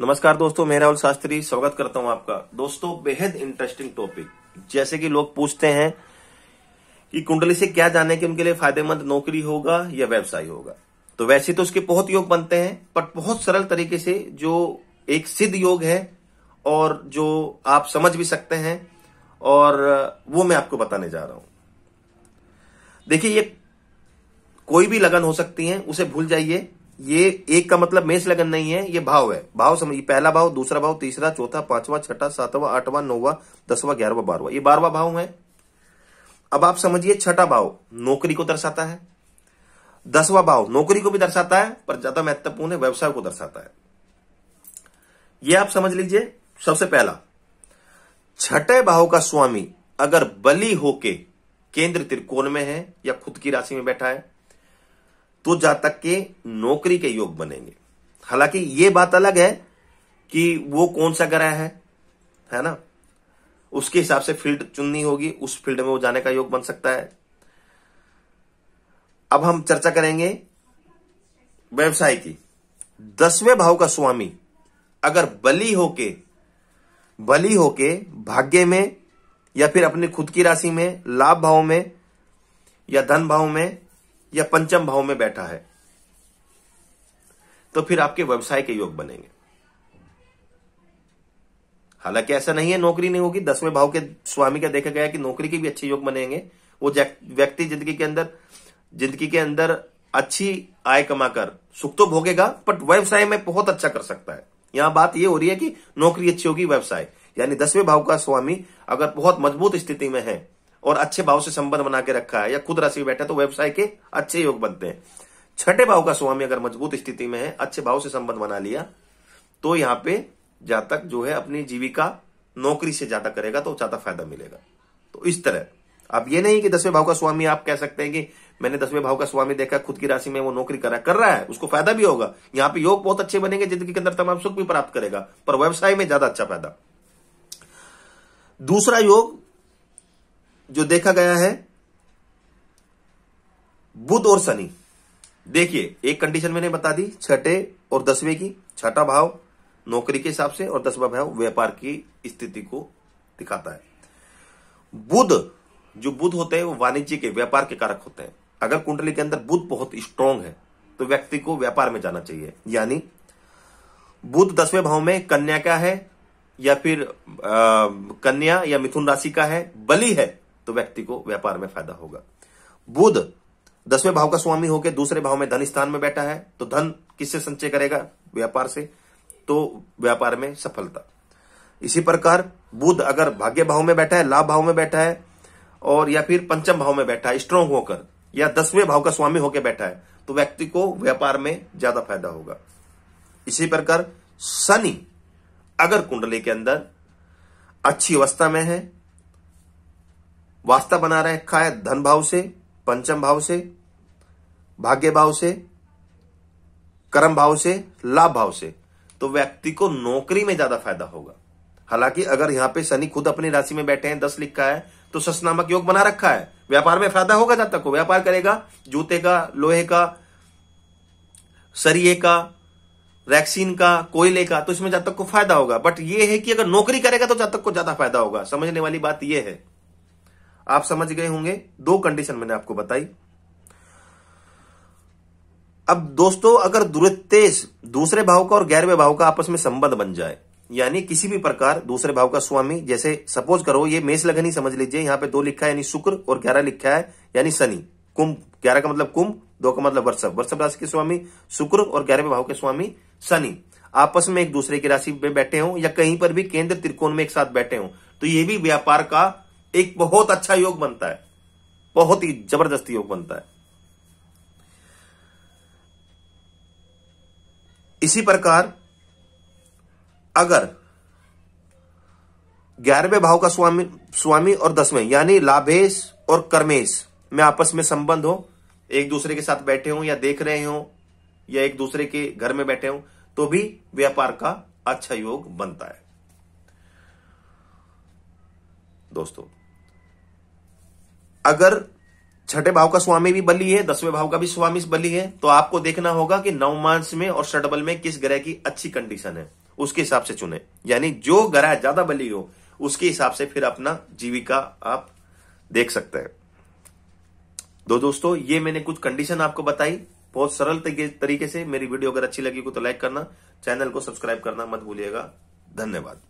नमस्कार दोस्तों मैं राहुल शास्त्री स्वागत करता हूं आपका दोस्तों बेहद इंटरेस्टिंग टॉपिक जैसे कि लोग पूछते हैं कि कुंडली से क्या जाने कि उनके लिए फायदेमंद नौकरी होगा या व्यवसाय होगा तो वैसे तो उसके बहुत योग बनते हैं बट बहुत सरल तरीके से जो एक सिद्ध योग है और जो आप समझ भी सकते हैं और वो मैं आपको बताने जा रहा हूं देखिए ये कोई भी लगन हो सकती है उसे भूल जाइए ये एक का मतलब मेष लगन नहीं है ये भाव है भाव समझिए पहला भाव दूसरा भाव तीसरा चौथा पांचवा छठा सातवां आठवां नौवा दसवा ग्यारहवा बारवा ये बारहवा भाव है अब आप समझिए छठा भाव नौकरी को दर्शाता है दसवा भाव नौकरी को भी दर्शाता है पर ज्यादा महत्वपूर्ण है व्यवसाय को दर्शाता है ये आप समझ लीजिए सबसे पहला छठे भाव का स्वामी अगर बलि होके केंद्र त्रिकोण में है या खुद की राशि में बैठा है तो जातक के नौकरी के योग बनेंगे हालांकि ये बात अलग है कि वो कौन सा ग्रह है है ना उसके हिसाब से फील्ड चुननी होगी उस फील्ड में वो जाने का योग बन सकता है अब हम चर्चा करेंगे व्यवसाय की दसवें भाव का स्वामी अगर बलि होके बलि होके भाग्य में या फिर अपनी खुद की राशि में लाभ भाव में या धन भाव में या पंचम भाव में बैठा है तो फिर आपके व्यवसाय के योग बनेंगे हालांकि ऐसा नहीं है नौकरी नहीं होगी दसवें भाव के स्वामी का देखा गया कि नौकरी के भी अच्छे योग बनेंगे वो व्यक्ति जिंदगी के अंदर जिंदगी के अंदर अच्छी आय कमाकर सुख तो भोगेगा बट व्यवसाय में बहुत अच्छा कर सकता है यहां बात यह हो रही है कि नौकरी अच्छी होगी व्यवसाय यानी दसवें भाव का स्वामी अगर बहुत मजबूत स्थिति में है और अच्छे भाव से संबंध बना के रखा है या खुद राशि में बैठे तो व्यवसाय के अच्छे योग बनते हैं छठे भाव का स्वामी अगर मजबूत स्थिति में है अच्छे भाव से संबंध बना लिया तो यहाँ पे जातक जो है अपनी जीविका नौकरी से ज्यादा करेगा तो ज्यादा फायदा मिलेगा तो इस तरह अब ये नहीं कि दसवें भाव का स्वामी आप कह सकते हैं कि मैंने दसवें भाव का स्वामी देखा खुद की राशि में वो नौकरी कर रहा कर रहा है उसको फायदा भी होगा यहाँ पे योग बहुत अच्छे बनेंगे जिंदगी के अंदर तमाम सुख भी प्राप्त करेगा पर व्यवसाय में ज्यादा अच्छा फायदा दूसरा योग जो देखा गया है बुध और शनि देखिए एक कंडीशन मैंने बता दी छठे और दसवें की छठा भाव नौकरी के हिसाब से और दसवा भाव व्यापार की स्थिति को दिखाता है बुध जो बुध होते हैं वो वाणिज्य के व्यापार के कारक होते हैं अगर कुंडली के अंदर बुध बहुत स्ट्रांग है तो व्यक्ति को व्यापार में जाना चाहिए यानी बुध दसवें भाव में कन्या का है या फिर आ, कन्या या मिथुन राशि का है बलि है तो व्यक्ति को व्यापार में फायदा होगा बुध दसवें भाव का स्वामी होकर दूसरे भाव में धन स्थान में बैठा है तो धन किससे संचय करेगा व्यापार से तो व्यापार में सफलता इसी प्रकार बुध अगर भाग्य भाव में बैठा है लाभ भाव में बैठा है और या फिर पंचम भाव में बैठा है स्ट्रांग होकर या दसवें भाव का स्वामी होकर बैठा है तो व्यक्ति को व्यापार में ज्यादा फायदा होगा इसी प्रकार शनि अगर कुंडली के अंदर अच्छी अवस्था में है वास्ता बना रखा है धन भाव से पंचम भाव से भाग्य भाव से कर्म भाव से लाभ भाव से तो व्यक्ति को नौकरी में ज्यादा फायदा होगा हालांकि अगर यहां पे शनि खुद अपनी राशि में बैठे हैं दस लिखा है तो सस नामक योग बना रखा है व्यापार में फायदा होगा जातक को व्यापार करेगा जूते का लोहे का सरिये का वैक्सीन का कोयले का तो इसमें तक को फायदा होगा बट ये है कि अगर नौकरी करेगा तो तक को ज्यादा फायदा होगा समझने वाली बात यह है आप समझ गए होंगे दो कंडीशन मैंने आपको बताई अब दोस्तों अगर दुरुत्तेज दूसरे भाव का और गैरवे भाव का आपस में संबंध बन जाए यानी किसी भी प्रकार दूसरे भाव का स्वामी जैसे सपोज करो ये मेष लगन ही समझ लीजिए यहां पे दो लिखा है यानी शुक्र और ग्यारह लिखा है यानी शनि कुंभ ग्यारह का मतलब कुंभ दो का मतलब वर्षभ वर्षभ राशि के स्वामी शुक्र और ग्यारहवें भाव के स्वामी शनि आपस में एक दूसरे की राशि में बैठे हों या कहीं पर भी केंद्र त्रिकोण में एक साथ बैठे हों तो ये भी व्यापार का एक बहुत अच्छा योग बनता है बहुत ही जबरदस्त योग बनता है इसी प्रकार अगर ग्यारहवें भाव का स्वामी स्वामी और दसवें यानी लाभेश और कर्मेश में आपस में संबंध हो एक दूसरे के साथ बैठे हो या देख रहे हो या एक दूसरे के घर में बैठे हो तो भी व्यापार का अच्छा योग बनता है दोस्तों अगर छठे भाव का स्वामी भी बलि है दसवें भाव का भी स्वामी बलि है तो आपको देखना होगा कि नवमांश में और षटबल में किस ग्रह की अच्छी कंडीशन है उसके हिसाब से चुने यानी जो ग्रह ज्यादा बलि हो उसके हिसाब से फिर अपना जीविका आप देख सकते हैं दो दोस्तों ये मैंने कुछ कंडीशन आपको बताई बहुत सरल तरीके से मेरी वीडियो अगर अच्छी लगी हो तो लाइक करना चैनल को सब्सक्राइब करना मत भूलिएगा धन्यवाद